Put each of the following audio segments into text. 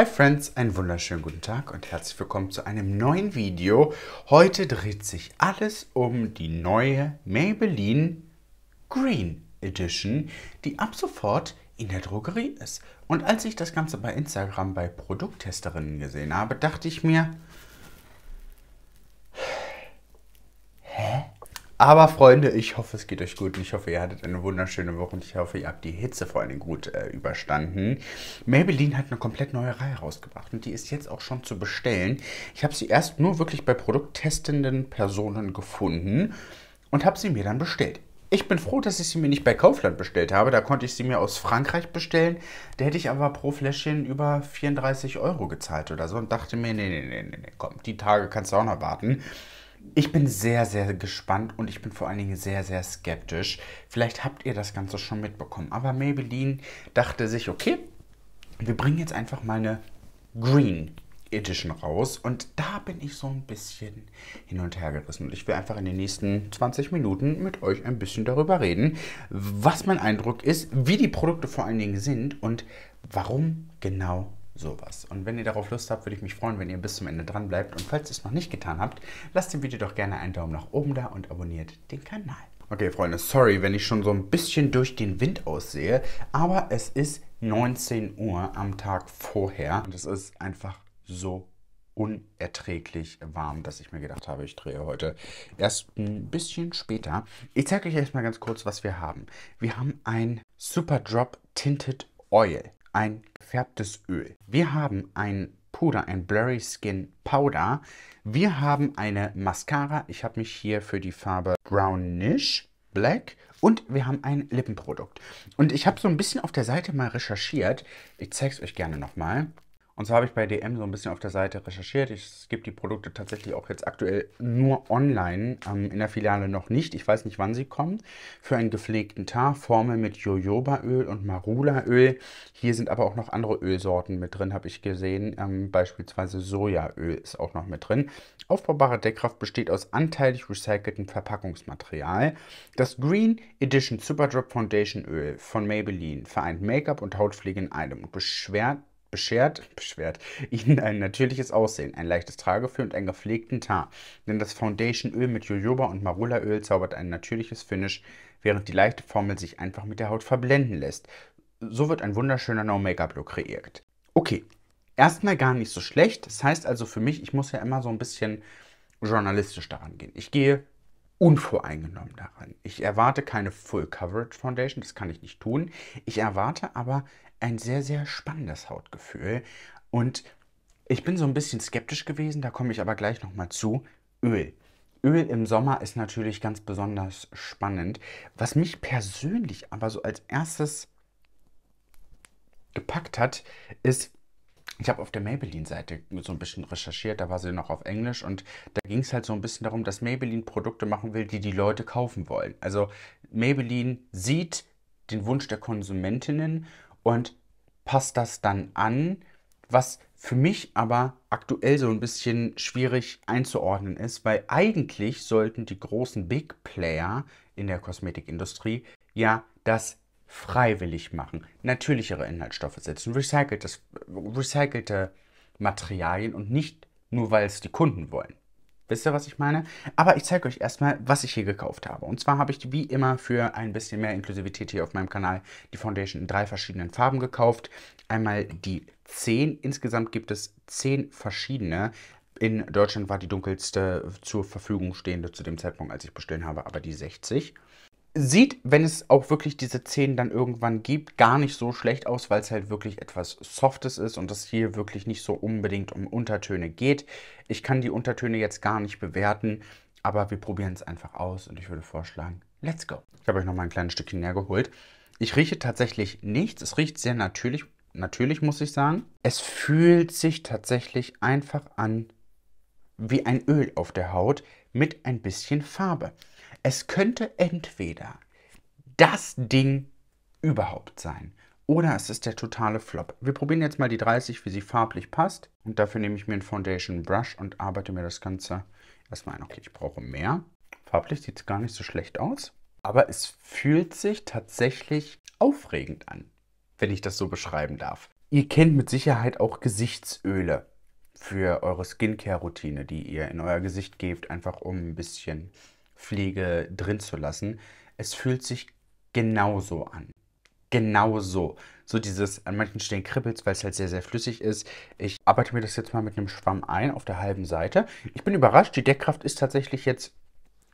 Hi Friends, einen wunderschönen guten Tag und herzlich willkommen zu einem neuen Video. Heute dreht sich alles um die neue Maybelline Green Edition, die ab sofort in der Drogerie ist. Und als ich das Ganze bei Instagram bei Produkttesterinnen gesehen habe, dachte ich mir, Aber Freunde, ich hoffe, es geht euch gut und ich hoffe, ihr hattet eine wunderschöne Woche und ich hoffe, ihr habt die Hitze vor allen Dingen gut äh, überstanden. Maybelline hat eine komplett neue Reihe rausgebracht und die ist jetzt auch schon zu bestellen. Ich habe sie erst nur wirklich bei produkttestenden Personen gefunden und habe sie mir dann bestellt. Ich bin froh, dass ich sie mir nicht bei Kaufland bestellt habe. Da konnte ich sie mir aus Frankreich bestellen. Da hätte ich aber pro Fläschchen über 34 Euro gezahlt oder so und dachte mir, nee, nee, nee, nee, komm, die Tage kannst du auch noch warten. Ich bin sehr, sehr gespannt und ich bin vor allen Dingen sehr, sehr skeptisch. Vielleicht habt ihr das Ganze schon mitbekommen. Aber Maybelline dachte sich, okay, wir bringen jetzt einfach mal eine Green Edition raus. Und da bin ich so ein bisschen hin und her gerissen. Und ich will einfach in den nächsten 20 Minuten mit euch ein bisschen darüber reden, was mein Eindruck ist, wie die Produkte vor allen Dingen sind und warum genau sowas. Und wenn ihr darauf Lust habt, würde ich mich freuen, wenn ihr bis zum Ende dran bleibt. Und falls ihr es noch nicht getan habt, lasst dem Video doch gerne einen Daumen nach oben da und abonniert den Kanal. Okay, Freunde, sorry, wenn ich schon so ein bisschen durch den Wind aussehe, aber es ist 19 Uhr am Tag vorher und es ist einfach so unerträglich warm, dass ich mir gedacht habe, ich drehe heute erst ein bisschen später. Ich zeige euch erstmal ganz kurz, was wir haben. Wir haben ein Super Drop Tinted Oil. Ein gefärbtes Öl. Wir haben ein Puder, ein Blurry Skin Powder. Wir haben eine Mascara. Ich habe mich hier für die Farbe Brownish Black und wir haben ein Lippenprodukt. Und ich habe so ein bisschen auf der Seite mal recherchiert. Ich zeige es euch gerne nochmal. Und so habe ich bei DM so ein bisschen auf der Seite recherchiert. es gibt die Produkte tatsächlich auch jetzt aktuell nur online, ähm, in der Filiale noch nicht. Ich weiß nicht, wann sie kommen. Für einen gepflegten Tar, Formel mit Jojobaöl und Marulaöl. Hier sind aber auch noch andere Ölsorten mit drin, habe ich gesehen. Ähm, beispielsweise Sojaöl ist auch noch mit drin. Aufbaubare Deckkraft besteht aus anteilig recyceltem Verpackungsmaterial. Das Green Edition Superdrop Foundation Öl von Maybelline vereint Make-up und Hautpflege in einem und beschwert beschert, beschwert ihnen ein natürliches Aussehen, ein leichtes Tragefühl und einen gepflegten Tar. Denn das Foundation-Öl mit Jojoba und Marula-Öl zaubert ein natürliches Finish, während die leichte Formel sich einfach mit der Haut verblenden lässt. So wird ein wunderschöner No-Make-up-Look kreiert. Okay, erstmal gar nicht so schlecht. Das heißt also für mich, ich muss ja immer so ein bisschen journalistisch daran gehen. Ich gehe unvoreingenommen daran. Ich erwarte keine Full Coverage Foundation, das kann ich nicht tun. Ich erwarte aber ein sehr, sehr spannendes Hautgefühl. Und ich bin so ein bisschen skeptisch gewesen, da komme ich aber gleich nochmal zu. Öl. Öl im Sommer ist natürlich ganz besonders spannend. Was mich persönlich aber so als erstes gepackt hat, ist ich habe auf der Maybelline-Seite so ein bisschen recherchiert, da war sie noch auf Englisch und da ging es halt so ein bisschen darum, dass Maybelline Produkte machen will, die die Leute kaufen wollen. Also Maybelline sieht den Wunsch der Konsumentinnen und passt das dann an, was für mich aber aktuell so ein bisschen schwierig einzuordnen ist, weil eigentlich sollten die großen Big Player in der Kosmetikindustrie ja das freiwillig machen, natürlichere Inhaltsstoffe setzen, recyceltes, recycelte Materialien und nicht nur, weil es die Kunden wollen. Wisst ihr, was ich meine? Aber ich zeige euch erstmal, was ich hier gekauft habe. Und zwar habe ich wie immer für ein bisschen mehr Inklusivität hier auf meinem Kanal die Foundation in drei verschiedenen Farben gekauft. Einmal die 10. Insgesamt gibt es 10 verschiedene. In Deutschland war die dunkelste zur Verfügung stehende zu dem Zeitpunkt, als ich bestellen habe, aber die 60 sieht, wenn es auch wirklich diese Zähne dann irgendwann gibt, gar nicht so schlecht aus, weil es halt wirklich etwas Softes ist und es hier wirklich nicht so unbedingt um Untertöne geht. Ich kann die Untertöne jetzt gar nicht bewerten, aber wir probieren es einfach aus und ich würde vorschlagen, let's go. Ich habe euch nochmal ein kleines Stückchen näher geholt. Ich rieche tatsächlich nichts. Es riecht sehr natürlich, natürlich muss ich sagen. Es fühlt sich tatsächlich einfach an wie ein Öl auf der Haut mit ein bisschen Farbe. Es könnte entweder das Ding überhaupt sein oder es ist der totale Flop. Wir probieren jetzt mal die 30, wie sie farblich passt. Und dafür nehme ich mir einen Foundation Brush und arbeite mir das Ganze erstmal ein. Okay, ich brauche mehr. Farblich sieht es gar nicht so schlecht aus. Aber es fühlt sich tatsächlich aufregend an, wenn ich das so beschreiben darf. Ihr kennt mit Sicherheit auch Gesichtsöle für eure Skincare-Routine, die ihr in euer Gesicht gebt, einfach um ein bisschen Pflege drin zu lassen. Es fühlt sich genauso an. Genauso. So dieses, an manchen Stellen kribbelt weil es halt sehr, sehr flüssig ist. Ich arbeite mir das jetzt mal mit einem Schwamm ein auf der halben Seite. Ich bin überrascht, die Deckkraft ist tatsächlich jetzt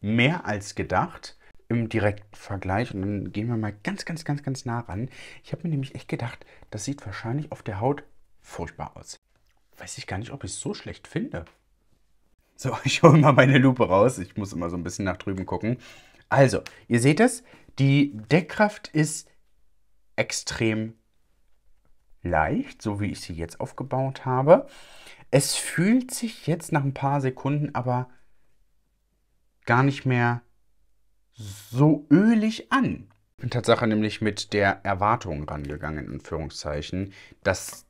mehr als gedacht im direkten Vergleich und dann gehen wir mal ganz, ganz, ganz, ganz nah ran. Ich habe mir nämlich echt gedacht, das sieht wahrscheinlich auf der Haut furchtbar aus. Weiß ich gar nicht, ob ich es so schlecht finde. So, ich hole mal meine Lupe raus. Ich muss immer so ein bisschen nach drüben gucken. Also, ihr seht es, die Deckkraft ist extrem leicht, so wie ich sie jetzt aufgebaut habe. Es fühlt sich jetzt nach ein paar Sekunden aber gar nicht mehr so ölig an. Ich bin Tatsache nämlich mit der Erwartung rangegangen, in Führungszeichen, dass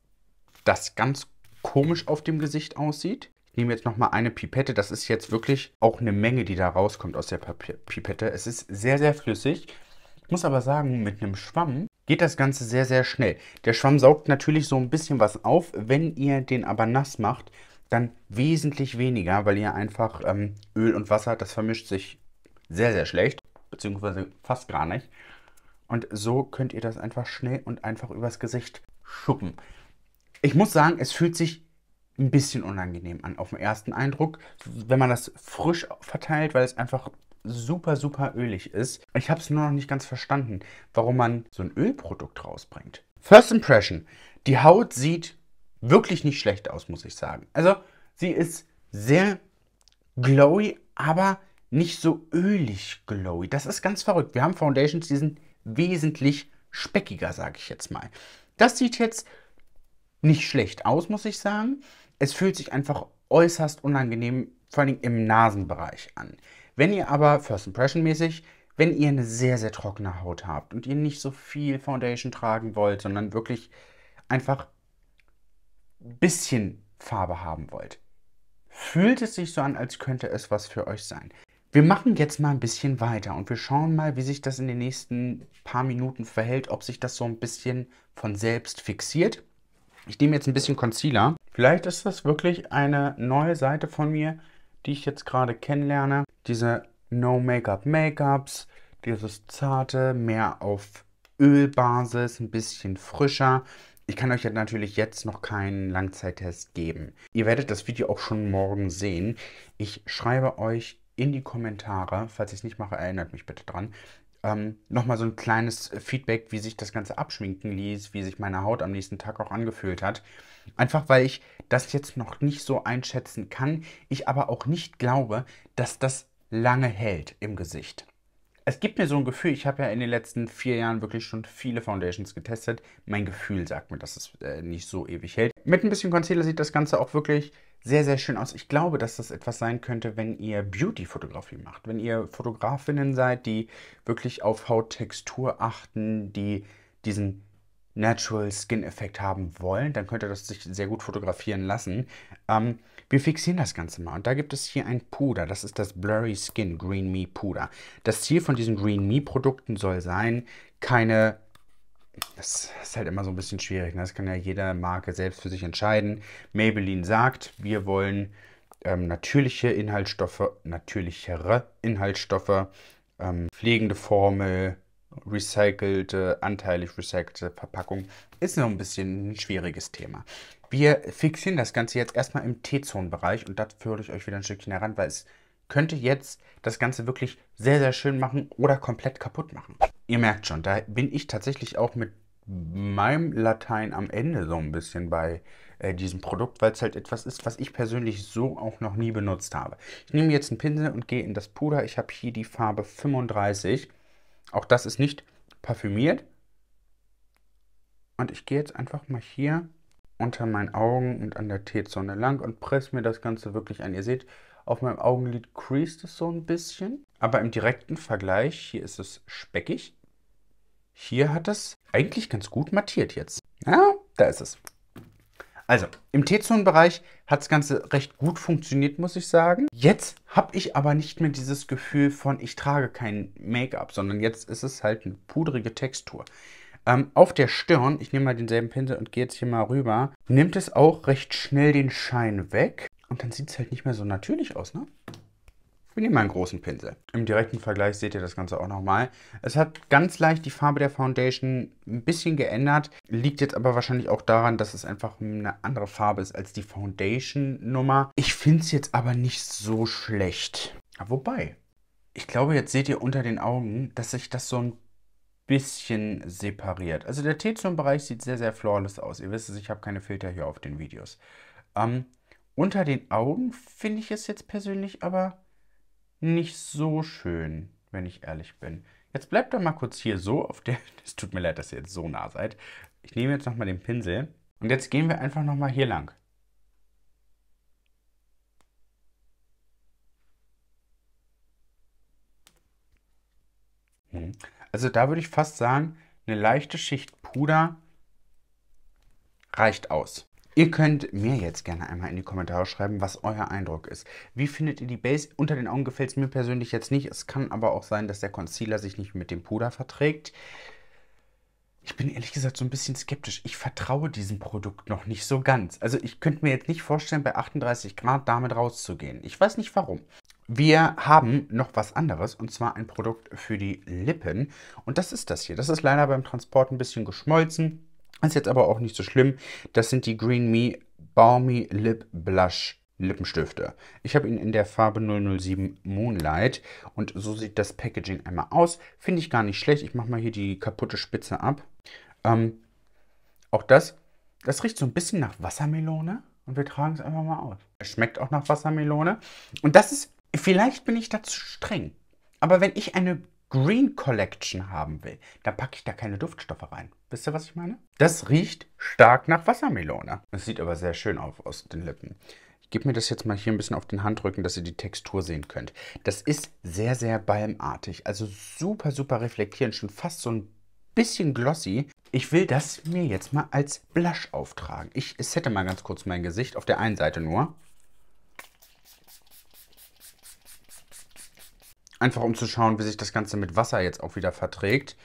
das ganz komisch auf dem Gesicht aussieht nehme jetzt nochmal eine Pipette. Das ist jetzt wirklich auch eine Menge, die da rauskommt aus der Papier Pipette. Es ist sehr, sehr flüssig. Ich muss aber sagen, mit einem Schwamm geht das Ganze sehr, sehr schnell. Der Schwamm saugt natürlich so ein bisschen was auf. Wenn ihr den aber nass macht, dann wesentlich weniger, weil ihr einfach ähm, Öl und Wasser, das vermischt sich sehr, sehr schlecht, beziehungsweise fast gar nicht. Und so könnt ihr das einfach schnell und einfach übers Gesicht schuppen. Ich muss sagen, es fühlt sich ein bisschen unangenehm an, auf den ersten Eindruck, wenn man das frisch verteilt, weil es einfach super, super ölig ist. Ich habe es nur noch nicht ganz verstanden, warum man so ein Ölprodukt rausbringt. First Impression. Die Haut sieht wirklich nicht schlecht aus, muss ich sagen. Also sie ist sehr glowy, aber nicht so ölig glowy. Das ist ganz verrückt. Wir haben Foundations, die sind wesentlich speckiger, sage ich jetzt mal. Das sieht jetzt nicht schlecht aus, muss ich sagen es fühlt sich einfach äußerst unangenehm, vor allem im Nasenbereich an. Wenn ihr aber First Impression mäßig, wenn ihr eine sehr, sehr trockene Haut habt und ihr nicht so viel Foundation tragen wollt, sondern wirklich einfach ein bisschen Farbe haben wollt, fühlt es sich so an, als könnte es was für euch sein. Wir machen jetzt mal ein bisschen weiter und wir schauen mal, wie sich das in den nächsten paar Minuten verhält, ob sich das so ein bisschen von selbst fixiert ich nehme jetzt ein bisschen Concealer. Vielleicht ist das wirklich eine neue Seite von mir, die ich jetzt gerade kennenlerne. Diese No-Make-up-Make-ups, dieses zarte, mehr auf Ölbasis, ein bisschen frischer. Ich kann euch ja natürlich jetzt noch keinen Langzeittest geben. Ihr werdet das Video auch schon morgen sehen. Ich schreibe euch in die Kommentare, falls ich es nicht mache, erinnert mich bitte dran, ähm, nochmal so ein kleines äh, Feedback, wie sich das Ganze abschminken ließ, wie sich meine Haut am nächsten Tag auch angefühlt hat. Einfach weil ich das jetzt noch nicht so einschätzen kann, ich aber auch nicht glaube, dass das lange hält im Gesicht. Es gibt mir so ein Gefühl, ich habe ja in den letzten vier Jahren wirklich schon viele Foundations getestet. Mein Gefühl sagt mir, dass es äh, nicht so ewig hält. Mit ein bisschen Concealer sieht das Ganze auch wirklich sehr, sehr schön aus. Ich glaube, dass das etwas sein könnte, wenn ihr Beauty-Fotografie macht. Wenn ihr Fotografinnen seid, die wirklich auf Hauttextur achten, die diesen Natural Skin Effekt haben wollen, dann könnt ihr das sich sehr gut fotografieren lassen. Ähm, wir fixieren das Ganze mal und da gibt es hier ein Puder, das ist das Blurry Skin Green Me Puder. Das Ziel von diesen Green Me Produkten soll sein, keine das ist halt immer so ein bisschen schwierig. Ne? Das kann ja jede Marke selbst für sich entscheiden. Maybelline sagt, wir wollen ähm, natürliche Inhaltsstoffe, natürlichere Inhaltsstoffe, ähm, pflegende Formel, recycelte, anteilig recycelte Verpackung ist noch ein bisschen ein schwieriges Thema. Wir fixieren das Ganze jetzt erstmal im T-Zone-Bereich und da führe ich euch wieder ein Stückchen heran, weil es könnte jetzt das Ganze wirklich sehr, sehr schön machen oder komplett kaputt machen. Ihr merkt schon, da bin ich tatsächlich auch mit meinem Latein am Ende so ein bisschen bei äh, diesem Produkt, weil es halt etwas ist, was ich persönlich so auch noch nie benutzt habe. Ich nehme jetzt einen Pinsel und gehe in das Puder. Ich habe hier die Farbe 35 auch das ist nicht parfümiert. Und ich gehe jetzt einfach mal hier unter meinen Augen und an der T-Zone lang und presse mir das Ganze wirklich ein. Ihr seht, auf meinem Augenlid creased es so ein bisschen. Aber im direkten Vergleich, hier ist es speckig. Hier hat es eigentlich ganz gut mattiert jetzt. Ja, da ist es. Also, im T-Zone-Bereich hat das Ganze recht gut funktioniert, muss ich sagen. Jetzt habe ich aber nicht mehr dieses Gefühl von, ich trage kein Make-up, sondern jetzt ist es halt eine pudrige Textur. Ähm, auf der Stirn, ich nehme mal denselben Pinsel und gehe jetzt hier mal rüber, nimmt es auch recht schnell den Schein weg. Und dann sieht es halt nicht mehr so natürlich aus, ne? Wir nehmen mal einen großen Pinsel. Im direkten Vergleich seht ihr das Ganze auch nochmal. Es hat ganz leicht die Farbe der Foundation ein bisschen geändert, liegt jetzt aber wahrscheinlich auch daran, dass es einfach eine andere Farbe ist als die Foundation-Nummer. Ich finde es jetzt aber nicht so schlecht. Wobei, ich glaube, jetzt seht ihr unter den Augen, dass sich das so ein bisschen separiert. Also der T-Zone-Bereich sieht sehr, sehr flawless aus. Ihr wisst es, ich habe keine Filter hier auf den Videos. Ähm, unter den Augen finde ich es jetzt persönlich aber nicht so schön, wenn ich ehrlich bin. Jetzt bleibt doch mal kurz hier so auf der... Es tut mir leid, dass ihr jetzt so nah seid. Ich nehme jetzt nochmal den Pinsel und jetzt gehen wir einfach nochmal hier lang. Hm. Also da würde ich fast sagen, eine leichte Schicht Puder reicht aus. Ihr könnt mir jetzt gerne einmal in die Kommentare schreiben, was euer Eindruck ist. Wie findet ihr die Base? Unter den Augen gefällt es mir persönlich jetzt nicht. Es kann aber auch sein, dass der Concealer sich nicht mit dem Puder verträgt. Ich bin ehrlich gesagt so ein bisschen skeptisch. Ich vertraue diesem Produkt noch nicht so ganz. Also ich könnte mir jetzt nicht vorstellen, bei 38 Grad damit rauszugehen. Ich weiß nicht warum. Wir haben noch was anderes und zwar ein Produkt für die Lippen. Und das ist das hier. Das ist leider beim Transport ein bisschen geschmolzen. Ist jetzt aber auch nicht so schlimm. Das sind die Green Me Balmy Lip Blush Lippenstifte. Ich habe ihn in der Farbe 007 Moonlight und so sieht das Packaging einmal aus. Finde ich gar nicht schlecht. Ich mache mal hier die kaputte Spitze ab. Ähm, auch das, das riecht so ein bisschen nach Wassermelone und wir tragen es einfach mal aus. Es schmeckt auch nach Wassermelone und das ist, vielleicht bin ich da zu streng, aber wenn ich eine Green Collection haben will, dann packe ich da keine Duftstoffe rein. Wisst ihr, was ich meine? Das riecht stark nach Wassermelone. Es sieht aber sehr schön auf aus den Lippen. Ich gebe mir das jetzt mal hier ein bisschen auf den Handrücken, dass ihr die Textur sehen könnt. Das ist sehr, sehr balmartig. Also super, super reflektierend. Schon fast so ein bisschen glossy. Ich will das mir jetzt mal als Blush auftragen. Ich sette mal ganz kurz mein Gesicht auf der einen Seite nur. Einfach um zu schauen, wie sich das Ganze mit Wasser jetzt auch wieder verträgt.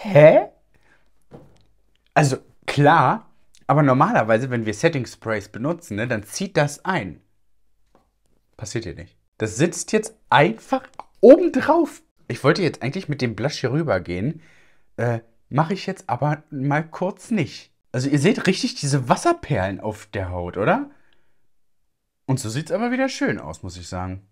Hä? Also klar, aber normalerweise, wenn wir Setting Sprays benutzen, ne, dann zieht das ein. Passiert hier nicht. Das sitzt jetzt einfach oben drauf. Ich wollte jetzt eigentlich mit dem Blush hier rüber gehen. Äh, Mache ich jetzt aber mal kurz nicht. Also ihr seht richtig diese Wasserperlen auf der Haut, oder? Und so sieht's aber wieder schön aus, muss ich sagen.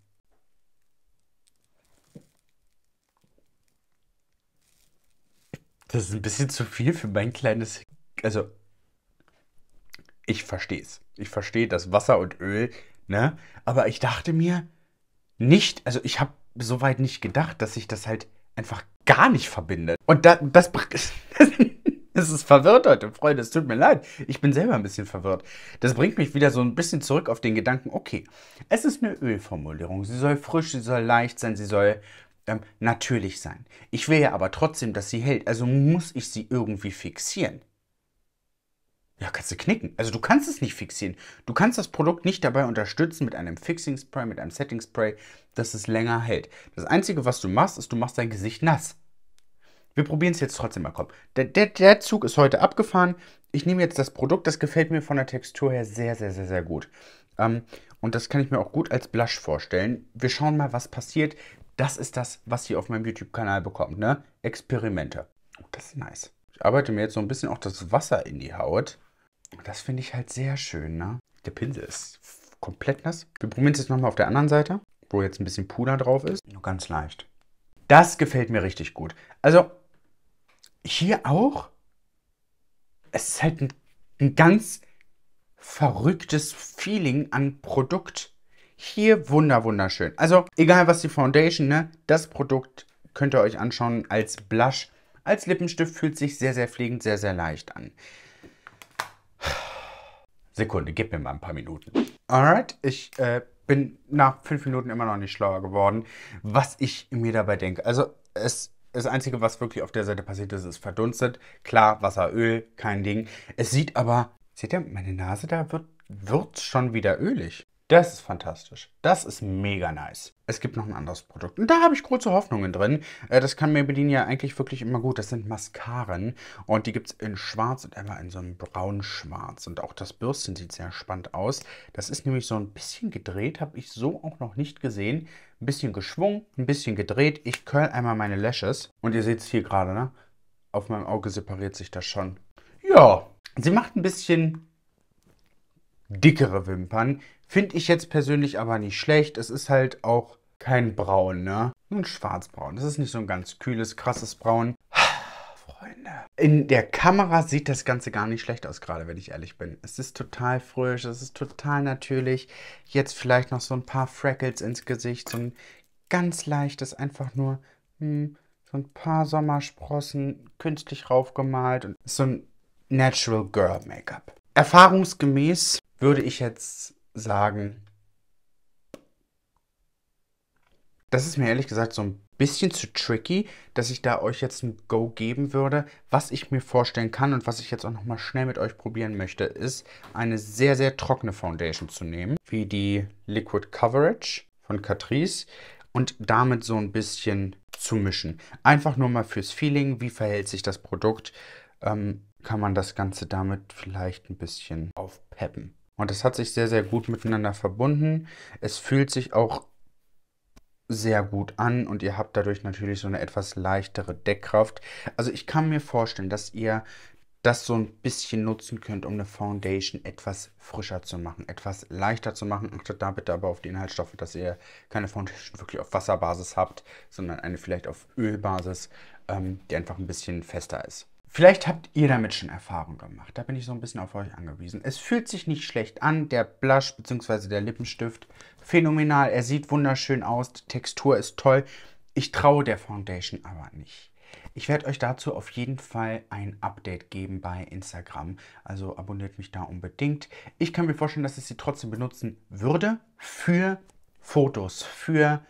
Das ist ein bisschen zu viel für mein kleines. Also, ich verstehe es. Ich verstehe das Wasser und Öl, ne? Aber ich dachte mir nicht, also ich habe soweit nicht gedacht, dass sich das halt einfach gar nicht verbindet. Und da, das, das es ist verwirrt heute, Freunde, es tut mir leid. Ich bin selber ein bisschen verwirrt. Das bringt mich wieder so ein bisschen zurück auf den Gedanken, okay, es ist eine Ölformulierung. Sie soll frisch, sie soll leicht sein, sie soll ähm, natürlich sein. Ich will ja aber trotzdem, dass sie hält, also muss ich sie irgendwie fixieren. Ja, kannst du knicken. Also du kannst es nicht fixieren. Du kannst das Produkt nicht dabei unterstützen mit einem Fixing Spray, mit einem Setting Spray, dass es länger hält. Das Einzige, was du machst, ist, du machst dein Gesicht nass wir probieren es jetzt trotzdem mal. Komm, der, der, der Zug ist heute abgefahren. Ich nehme jetzt das Produkt, das gefällt mir von der Textur her sehr, sehr, sehr, sehr gut. Ähm, und das kann ich mir auch gut als Blush vorstellen. Wir schauen mal, was passiert. Das ist das, was ihr auf meinem YouTube-Kanal bekommt, ne? Experimente. Oh, das ist nice. Ich arbeite mir jetzt so ein bisschen auch das Wasser in die Haut. Das finde ich halt sehr schön, ne? Der Pinsel ist komplett nass. Wir probieren es jetzt nochmal auf der anderen Seite, wo jetzt ein bisschen Puder drauf ist. Nur ganz leicht. Das gefällt mir richtig gut. Also hier auch, es ist halt ein, ein ganz verrücktes Feeling an Produkt. Hier wunder wunderschön. Also egal was die Foundation, ne, das Produkt könnt ihr euch anschauen als Blush. Als Lippenstift fühlt sich sehr, sehr pflegend, sehr, sehr leicht an. Sekunde, gib mir mal ein paar Minuten. Alright, ich äh, bin nach fünf Minuten immer noch nicht schlauer geworden, was ich mir dabei denke. Also es das Einzige, was wirklich auf der Seite passiert ist, ist verdunstet. Klar, Wasser, Öl, kein Ding. Es sieht aber, seht ihr, meine Nase da wird, wird schon wieder ölig. Das ist fantastisch. Das ist mega nice. Es gibt noch ein anderes Produkt. Und da habe ich große Hoffnungen drin. Äh, das kann Maybelline ja eigentlich wirklich immer gut. Das sind Mascaren. Und die gibt es in schwarz und einmal in so einem braunen schwarz Und auch das Bürsten sieht sehr spannend aus. Das ist nämlich so ein bisschen gedreht. Habe ich so auch noch nicht gesehen. Ein bisschen geschwungen, ein bisschen gedreht. Ich curl einmal meine Lashes. Und ihr seht es hier gerade, ne? Auf meinem Auge separiert sich das schon. Ja, sie macht ein bisschen dickere Wimpern. Finde ich jetzt persönlich aber nicht schlecht. Es ist halt auch kein Braun, ne? Ein Schwarzbraun. Das ist nicht so ein ganz kühles, krasses Braun. Freunde. In der Kamera sieht das Ganze gar nicht schlecht aus, gerade wenn ich ehrlich bin. Es ist total frisch, es ist total natürlich. Jetzt vielleicht noch so ein paar Freckles ins Gesicht, so ein ganz leichtes, einfach nur hm, so ein paar Sommersprossen künstlich raufgemalt und so ein Natural Girl Make-up. Erfahrungsgemäß würde ich jetzt sagen, das ist mir ehrlich gesagt so ein bisschen zu tricky, dass ich da euch jetzt ein Go geben würde. Was ich mir vorstellen kann und was ich jetzt auch nochmal schnell mit euch probieren möchte, ist eine sehr, sehr trockene Foundation zu nehmen, wie die Liquid Coverage von Catrice und damit so ein bisschen zu mischen. Einfach nur mal fürs Feeling, wie verhält sich das Produkt, ähm, kann man das Ganze damit vielleicht ein bisschen aufpeppen. Und das hat sich sehr, sehr gut miteinander verbunden. Es fühlt sich auch sehr gut an und ihr habt dadurch natürlich so eine etwas leichtere Deckkraft. Also ich kann mir vorstellen, dass ihr das so ein bisschen nutzen könnt, um eine Foundation etwas frischer zu machen, etwas leichter zu machen. Achtet da bitte aber auf die Inhaltsstoffe, dass ihr keine Foundation wirklich auf Wasserbasis habt, sondern eine vielleicht auf Ölbasis, ähm, die einfach ein bisschen fester ist. Vielleicht habt ihr damit schon Erfahrung gemacht. Da bin ich so ein bisschen auf euch angewiesen. Es fühlt sich nicht schlecht an. Der Blush bzw. der Lippenstift, phänomenal. Er sieht wunderschön aus. Die Textur ist toll. Ich traue der Foundation aber nicht. Ich werde euch dazu auf jeden Fall ein Update geben bei Instagram. Also abonniert mich da unbedingt. Ich kann mir vorstellen, dass ich sie trotzdem benutzen würde für Fotos, für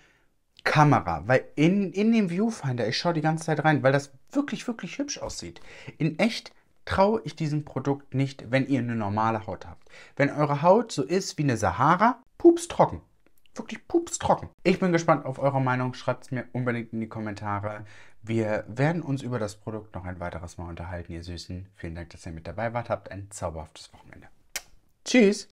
Kamera. Weil in, in dem Viewfinder, ich schaue die ganze Zeit rein, weil das wirklich, wirklich hübsch aussieht. In echt traue ich diesem Produkt nicht, wenn ihr eine normale Haut habt. Wenn eure Haut so ist wie eine Sahara, pupstrocken. Wirklich pupstrocken. Ich bin gespannt auf eure Meinung. Schreibt es mir unbedingt in die Kommentare. Wir werden uns über das Produkt noch ein weiteres Mal unterhalten, ihr Süßen. Vielen Dank, dass ihr mit dabei wart. Habt ein zauberhaftes Wochenende. Tschüss!